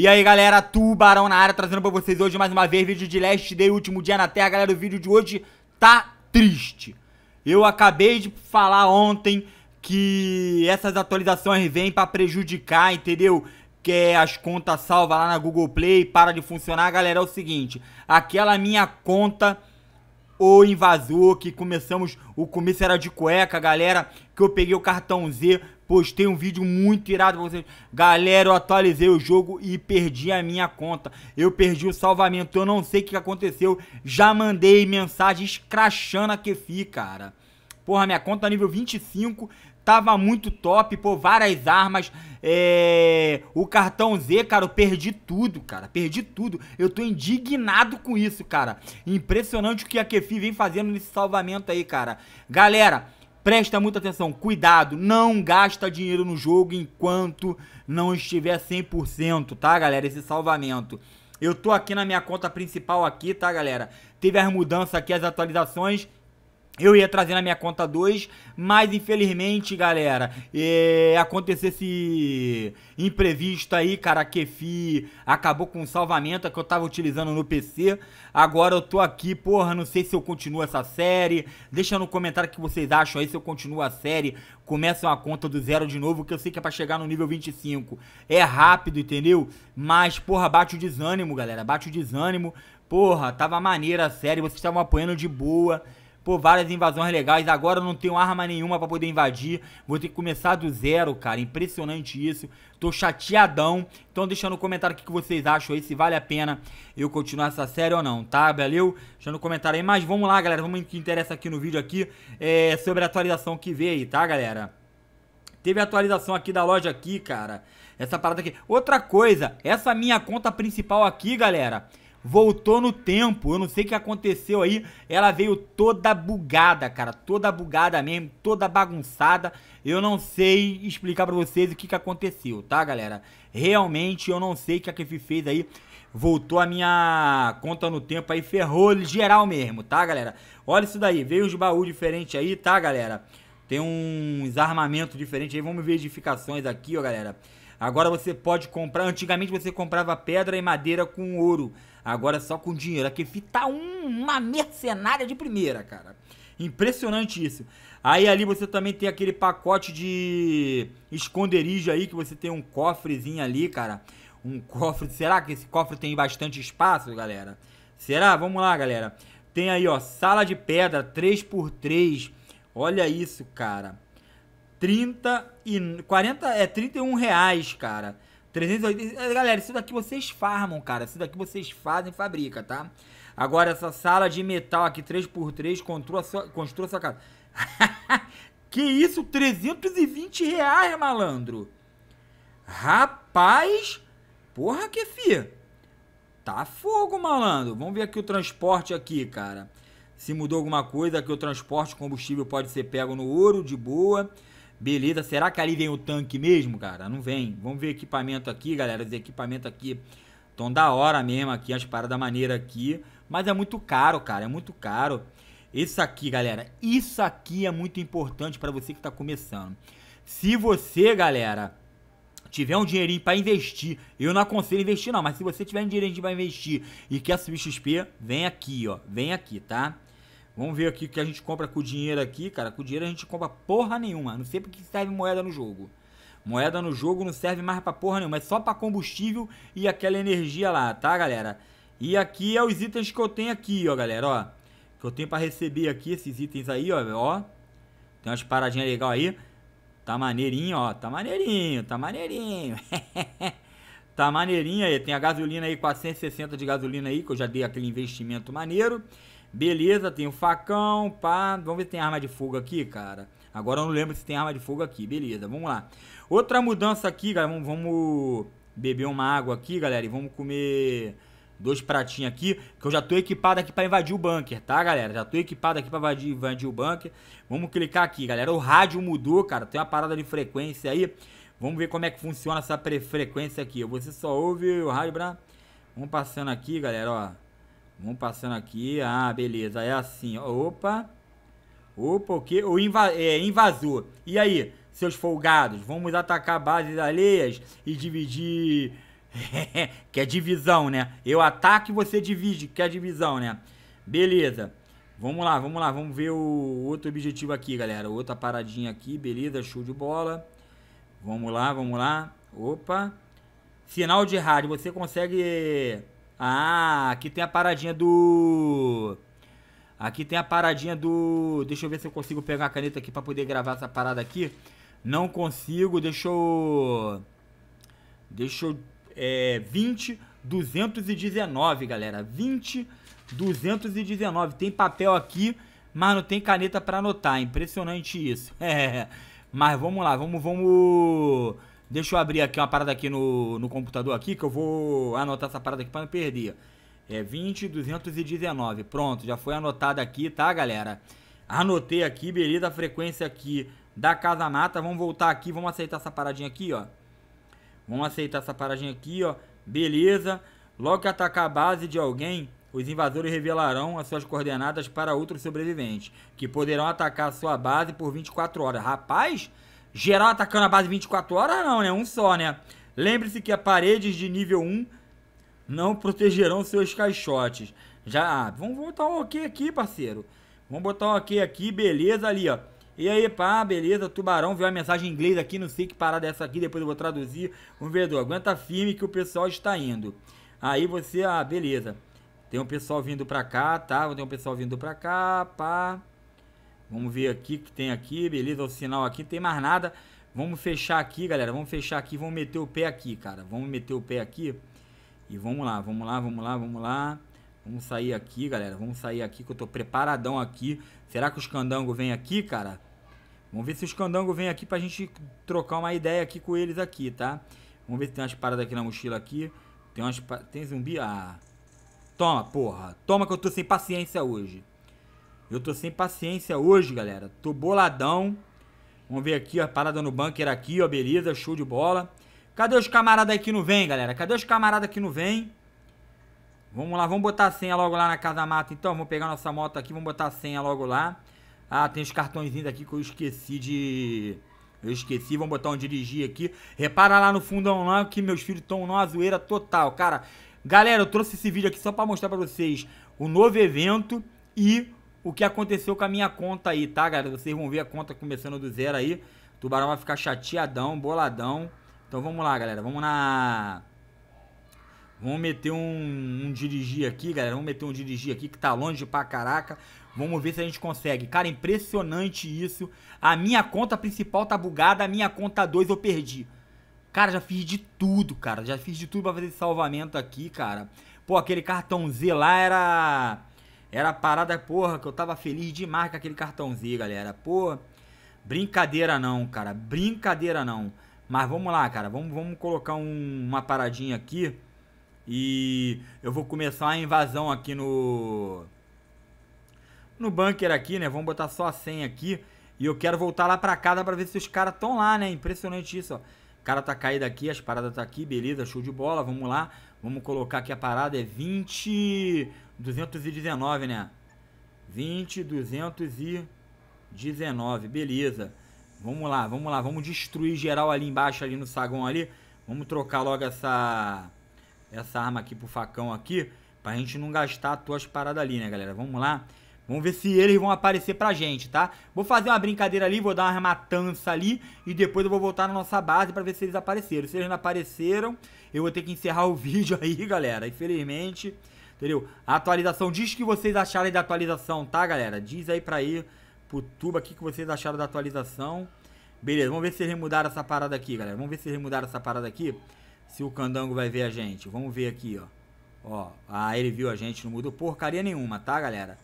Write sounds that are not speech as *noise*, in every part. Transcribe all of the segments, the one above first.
E aí galera, Tubarão na área, trazendo pra vocês hoje mais uma vez vídeo de Last Day, último dia na Terra Galera, o vídeo de hoje tá triste Eu acabei de falar ontem que essas atualizações vêm pra prejudicar, entendeu? Que é as contas salvas lá na Google Play, para de funcionar Galera, é o seguinte, aquela minha conta o invasor, que começamos, o começo era de cueca, galera, que eu peguei o cartão Z, postei um vídeo muito irado pra vocês. Galera, eu atualizei o jogo e perdi a minha conta. Eu perdi o salvamento, eu não sei o que aconteceu. Já mandei mensagem escrachando a que cara. Porra, minha conta tá nível 25, tava muito top, pô, várias armas. É... O cartão Z, cara, eu perdi tudo, cara. Perdi tudo. Eu tô indignado com isso, cara. Impressionante o que a Kefi vem fazendo nesse salvamento aí, cara. Galera, Presta muita atenção, cuidado, não gasta dinheiro no jogo enquanto não estiver 100%, tá galera? Esse salvamento. Eu tô aqui na minha conta principal aqui, tá galera? Teve as mudanças aqui, as atualizações. Eu ia trazer na minha conta 2, mas infelizmente, galera, é, aconteceu esse imprevisto aí, cara, a Kefi acabou com o salvamento que eu tava utilizando no PC. Agora eu tô aqui, porra, não sei se eu continuo essa série. Deixa no comentário o que vocês acham aí, se eu continuo a série, começa uma conta do zero de novo, que eu sei que é pra chegar no nível 25. É rápido, entendeu? Mas, porra, bate o desânimo, galera, bate o desânimo. Porra, tava maneira a série, vocês estavam apoiando de boa. Pô, várias invasões legais. Agora eu não tenho arma nenhuma para poder invadir. Vou ter que começar do zero, cara. Impressionante isso. Tô chateadão. Então deixa no comentário o que vocês acham aí, se vale a pena eu continuar essa série ou não, tá? Valeu? Deixa no comentário aí. Mas vamos lá, galera. Vamos que interessa aqui no vídeo aqui. É sobre a atualização que veio aí, tá, galera? Teve atualização aqui da loja aqui, cara. Essa parada aqui. Outra coisa, essa minha conta principal aqui, galera voltou no tempo. Eu não sei o que aconteceu aí. Ela veio toda bugada, cara. Toda bugada mesmo, toda bagunçada. Eu não sei explicar para vocês o que, que aconteceu, tá, galera? Realmente eu não sei o que a Kefi fez aí. Voltou a minha conta no tempo aí, ferrou geral mesmo, tá, galera? Olha isso daí, veio os baús diferentes aí, tá, galera? Tem uns armamentos diferentes aí, vamos ver as edificações aqui, ó, galera. Agora você pode comprar, antigamente você comprava pedra e madeira com ouro. Agora só com dinheiro. Aqui tá um, uma mercenária de primeira, cara. Impressionante isso. Aí ali você também tem aquele pacote de esconderijo aí, que você tem um cofrezinho ali, cara. Um cofre. Será que esse cofre tem bastante espaço, galera? Será? Vamos lá, galera. Tem aí, ó, sala de pedra 3x3. Olha isso, cara. 30 e 40 é 31 reais, cara. 380. Galera, isso daqui vocês farmam, cara. Isso daqui vocês fazem, fabrica, tá? Agora, essa sala de metal aqui, 3x3, construa sua, construa sua casa. *laughs* que isso? 320 reais, malandro. Rapaz. Porra, que fi. Tá fogo, malandro. Vamos ver aqui o transporte aqui, cara. Se mudou alguma coisa, aqui o transporte, combustível pode ser pego no ouro, de boa. Beleza, será que ali vem o tanque mesmo, cara? Não vem. Vamos ver equipamento aqui, galera. Os equipamentos aqui estão da hora mesmo aqui, as paradas maneiras aqui. Mas é muito caro, cara, é muito caro. Isso aqui, galera, isso aqui é muito importante para você que está começando. Se você, galera, tiver um dinheirinho para investir, eu não aconselho investir não, mas se você tiver um dinheirinho para investir e quer subir XP, vem aqui, ó, vem aqui, tá? Vamos ver aqui o que a gente compra com o dinheiro aqui, cara. Com o dinheiro a gente compra porra nenhuma. Não sei porque serve moeda no jogo. Moeda no jogo não serve mais pra porra nenhuma. É só pra combustível e aquela energia lá, tá, galera? E aqui é os itens que eu tenho aqui, ó, galera, ó. Que eu tenho pra receber aqui, esses itens aí, ó, ó. Tem umas paradinhas legais aí. Tá maneirinho, ó. Tá maneirinho, tá maneirinho. *laughs* tá maneirinho aí. Tem a gasolina aí, 460 de gasolina aí, que eu já dei aquele investimento maneiro. Beleza, tem o um facão, pá. Vamos ver se tem arma de fogo aqui, cara. Agora eu não lembro se tem arma de fogo aqui. Beleza, vamos lá. Outra mudança aqui, galera. Vamos, vamos beber uma água aqui, galera. E vamos comer dois pratinhos aqui. Que eu já tô equipado aqui pra invadir o bunker, tá, galera? Já tô equipado aqui pra invadir, invadir o bunker. Vamos clicar aqui, galera. O rádio mudou, cara. Tem uma parada de frequência aí. Vamos ver como é que funciona essa frequência aqui. Você só ouve o rádio, Bra. Vamos passando aqui, galera, ó. Vamos passando aqui. Ah, beleza. É assim. Opa. Opa, o quê? O inva é, invasor. E aí, seus folgados? Vamos atacar bases alheias e dividir... *laughs* que é divisão, né? Eu ataco e você divide, que é divisão, né? Beleza. Vamos lá, vamos lá. Vamos ver o outro objetivo aqui, galera. Outra paradinha aqui. Beleza, show de bola. Vamos lá, vamos lá. Opa. Sinal de rádio. Você consegue... Ah, aqui tem a paradinha do... Aqui tem a paradinha do... Deixa eu ver se eu consigo pegar a caneta aqui pra poder gravar essa parada aqui. Não consigo, deixa eu... Deixa eu... É, 20, 219, galera. 20, 219. Tem papel aqui, mas não tem caneta pra anotar. Impressionante isso. *laughs* É, mas vamos lá, vamos... vamos... Deixa eu abrir aqui uma parada aqui no, no computador aqui, que eu vou anotar essa parada aqui para não perder. É 20, 219. Pronto, já foi anotada aqui, tá, galera? Anotei aqui, beleza, a frequência aqui da Casa Mata. Vamos voltar aqui, vamos aceitar essa paradinha aqui, ó. Vamos aceitar essa paradinha aqui, ó. Beleza. Logo que atacar a base de alguém, os invasores revelarão as suas coordenadas para outros sobreviventes, que poderão atacar a sua base por 24 horas. Rapaz, Geral atacando a base 24 horas, não, né? Um só, né? Lembre-se que as paredes de nível 1 não protegerão seus caixotes. Já, ah, vamos botar um ok aqui, parceiro. Vamos botar um ok aqui, beleza, ali, ó. E aí, pá, beleza, tubarão, viu a mensagem em inglês aqui, não sei que parada é essa aqui, depois eu vou traduzir. Vamos ver, aguenta firme que o pessoal está indo. Aí você, ah, beleza. Tem um pessoal vindo pra cá, tá? Tem um pessoal vindo pra cá, pá. Vamos ver aqui o que tem aqui, beleza, o sinal aqui, não tem mais nada. Vamos fechar aqui, galera, vamos fechar aqui, vamos meter o pé aqui, cara. Vamos meter o pé aqui e vamos lá, vamos lá, vamos lá, vamos lá. Vamos sair aqui, galera, vamos sair aqui que eu tô preparadão aqui. Será que os candangos vêm aqui, cara? Vamos ver se os candangos vêm aqui pra gente trocar uma ideia aqui com eles aqui, tá? Vamos ver se tem umas paradas aqui na mochila aqui. Tem umas... Tem zumbi? Ah... Toma, porra. Toma que eu tô sem paciência hoje. Eu tô sem paciência hoje, galera. Tô boladão. Vamos ver aqui, ó, parada no bunker aqui, ó, beleza, show de bola. Cadê os camaradas aí que não vem, galera? Cadê os camaradas que não vem? Vamos lá, vamos botar a senha logo lá na casa mata, então. Vamos pegar nossa moto aqui, vamos botar a senha logo lá. Ah, tem os cartõezinhos aqui que eu esqueci de... Eu esqueci, vamos botar um dirigir aqui. Repara lá no fundão lá que meus filhos estão numa zoeira total, cara. Galera, eu trouxe esse vídeo aqui só pra mostrar pra vocês o novo evento e o que aconteceu com a minha conta aí, tá, galera? Vocês vão ver a conta começando do zero aí. O tubarão vai ficar chateadão, boladão. Então vamos lá, galera. Vamos na... Vamos meter um, um, dirigir aqui, galera. Vamos meter um dirigir aqui que tá longe pra caraca. Vamos ver se a gente consegue. Cara, impressionante isso. A minha conta principal tá bugada, a minha conta 2 eu perdi. Cara, já fiz de tudo, cara. Já fiz de tudo pra fazer esse salvamento aqui, cara. Pô, aquele cartão Z lá era era a parada, porra, que eu tava feliz demais com aquele cartãozinho, galera. Pô, brincadeira não, cara. Brincadeira não. Mas vamos lá, cara. Vamos, vamos colocar um, uma paradinha aqui. E eu vou começar a invasão aqui no... No bunker aqui, né? Vamos botar só a senha aqui. E eu quero voltar lá pra casa pra ver se os caras estão lá, né? Impressionante isso, ó. O cara tá caído aqui, as paradas tá aqui, beleza, show de bola, vamos lá. Vamos colocar aqui a parada, é 20... 219, né? 20, 219. Beleza. Vamos lá, vamos lá. Vamos destruir geral ali embaixo, ali no saguão ali. Vamos trocar logo essa, essa arma aqui pro facão aqui. Pra gente não gastar as tuas paradas ali, né, galera? Vamos lá. Vamos ver se eles vão aparecer pra gente, tá? Vou fazer uma brincadeira ali, vou dar uma matança ali e depois eu vou voltar na nossa base pra ver se eles apareceram. Se eles não apareceram, eu vou ter que encerrar o *laughs* vídeo aí, galera. Infelizmente, Entendeu? A atualização, diz o que vocês acharam da atualização, tá, galera? Diz aí pra ir pro tuba, o que, vocês acharam da atualização. Beleza, vamos ver se eles mudaram essa parada aqui, galera. Vamos ver se eles mudaram essa parada aqui. Se o Candango vai ver a gente. Vamos ver aqui, ó. Ó, ah, ele viu a gente, não mudou porcaria nenhuma, tá, galera?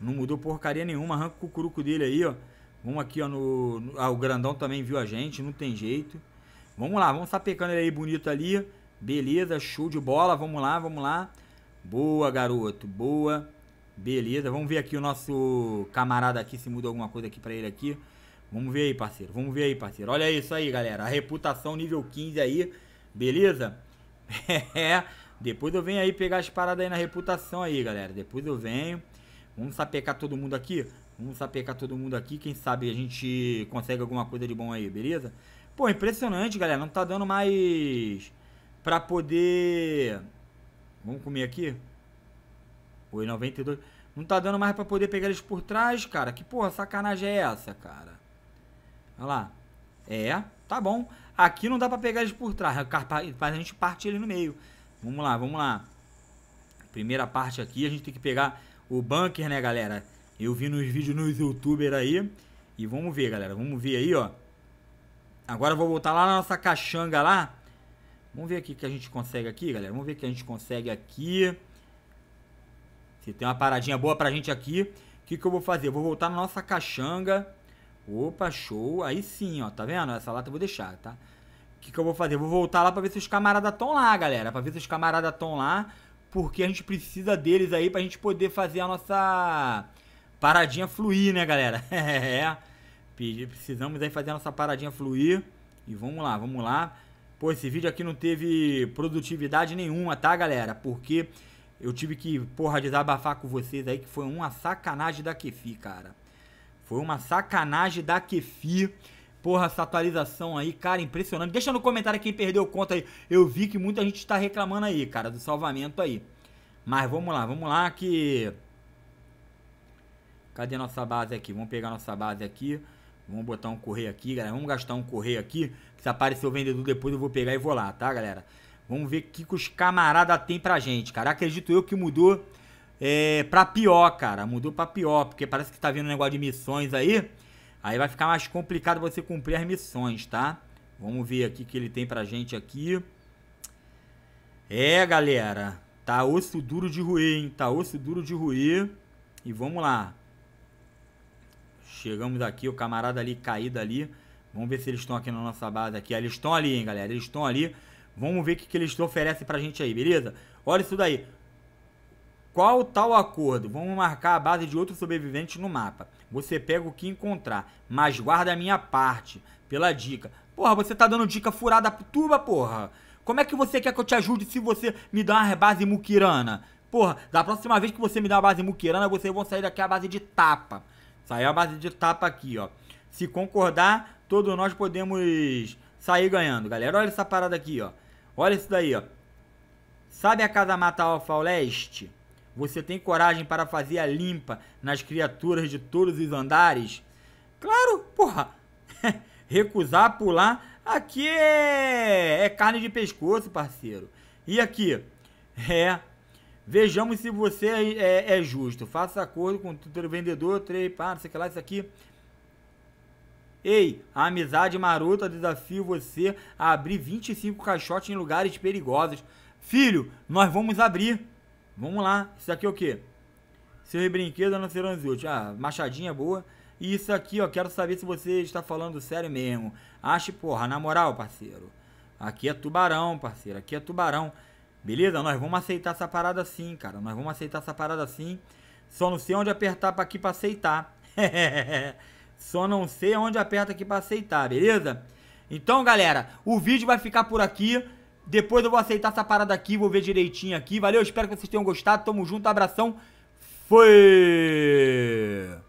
Não mudou porcaria nenhuma, arranca o cucuruco dele aí, ó. Vamos aqui, ó, no... no ah, o Grandão também viu a gente, não tem jeito. Vamos lá, vamos sapecando ele aí bonito ali. Beleza, show de bola, vamos lá, vamos lá. Boa, garoto. Boa. Beleza. Vamos ver aqui o nosso camarada aqui, se muda alguma coisa aqui pra ele aqui. Vamos ver aí, parceiro. Vamos ver aí, parceiro. Olha isso aí, galera. A reputação nível 15 aí. Beleza? *laughs* É. Depois eu venho aí pegar as paradas aí na reputação aí, galera. Depois eu venho. Vamos sapecar todo mundo aqui? Vamos sapecar todo mundo aqui. Quem sabe a gente consegue alguma coisa de bom aí, beleza? Pô, impressionante, galera. Não tá dando mais pra poder Vamos comer aqui? Oi, 92. Não tá dando mais pra poder pegar eles por trás, cara. Que porra, sacanagem é essa, cara? Olha lá. É, tá bom. Aqui não dá pra pegar eles por trás. A gente parte ele no meio. Vamos lá, vamos lá. Primeira parte aqui, a gente tem que pegar o bunker, né, galera? Eu vi nos vídeos nos youtubers aí. E vamos ver, galera. Vamos ver aí, ó. Agora eu vou voltar lá na nossa caixanga lá. Vamos ver aqui o que a gente consegue aqui, galera. Vamos ver o que a gente consegue aqui. Se tem uma paradinha boa pra gente aqui. O que, que eu vou fazer? Eu vou voltar na nossa caixanga. Opa, show. Aí sim, ó. Tá vendo? Essa lata eu vou deixar, tá? O que, que eu vou fazer? Eu vou voltar lá pra ver se os camaradas estão lá, galera. Pra ver se os camaradas estão lá. Porque a gente precisa deles aí pra gente poder fazer a nossa paradinha fluir, né, galera? *laughs* É. Precisamos aí fazer a nossa paradinha fluir. E vamos lá, vamos lá. Pô, esse vídeo aqui não teve produtividade nenhuma, tá, galera? Porque eu tive que, porra, desabafar com vocês aí que foi uma sacanagem da Kefi, cara. Foi uma sacanagem da Kefi. Porra, essa atualização aí, cara, impressionante. Deixa no comentário quem perdeu conta aí. Eu vi que muita gente tá reclamando aí, cara, do salvamento aí. Mas vamos lá, vamos lá que... Cadê nossa base aqui? Vamos pegar nossa base aqui. Vamos botar um correio aqui, galera. Vamos gastar um correio aqui se aparecer o vendedor depois, eu vou pegar e vou lá, tá, galera? Vamos ver o que, que os camaradas tem pra gente, cara. Acredito eu que mudou é, pra pior, cara. Mudou pra pior, porque parece que tá vindo um negócio de missões aí. Aí vai ficar mais complicado você cumprir as missões, tá? Vamos ver aqui o que ele tem pra gente aqui. É, galera. Tá osso duro de ruir, hein? Tá osso duro de ruir. E vamos lá. Chegamos aqui, o camarada ali caído ali. Vamos ver se eles estão aqui na nossa base aqui. Ah, eles estão ali, hein, galera. Eles estão ali. Vamos ver o que, que eles oferecem pra gente aí, beleza? Olha isso daí. Qual tal acordo? Vamos marcar a base de outro sobrevivente no mapa. Você pega o que encontrar, mas guarda a minha parte. Pela dica. Porra, você tá dando dica furada tuba, porra. Como é que você quer que eu te ajude se você me dá uma base muquirana? Porra, da próxima vez que você me dá uma base muquirana, vocês vão sair daqui a base de tapa. Saiu a base de tapa aqui, ó. Se concordar, todos nós podemos sair ganhando, galera. Olha essa parada aqui, ó. Olha isso daí, ó. Sabe a casa mata alfa leste? Você tem coragem para fazer a limpa nas criaturas de todos os andares? Claro, porra. *laughs* Recusar pular aqui é... é carne de pescoço, parceiro. E aqui é Vejamos se você é, é, justo. Faça acordo com o vendedor, três, pá, não sei o que lá, isso aqui. Ei, a amizade marota desafio você a abrir 25 caixotes em lugares perigosos. Filho, nós vamos abrir. Vamos lá. Isso aqui é o quê? Seu brinquedo não serão úteis. Ah, machadinha boa. E isso aqui, ó, quero saber se você está falando sério mesmo. Ache, porra, na moral, parceiro. Aqui é tubarão, parceiro. Aqui é tubarão. Beleza? Nós vamos aceitar essa parada sim, cara. Nós vamos aceitar essa parada sim. Só não sei onde apertar para aqui para aceitar. *laughs* Só não sei onde aperta aqui para aceitar, beleza? Então, galera, o vídeo vai ficar por aqui. Depois eu vou aceitar essa parada aqui, vou ver direitinho aqui. Valeu, espero que vocês tenham gostado. Tamo junto, abração. Foi!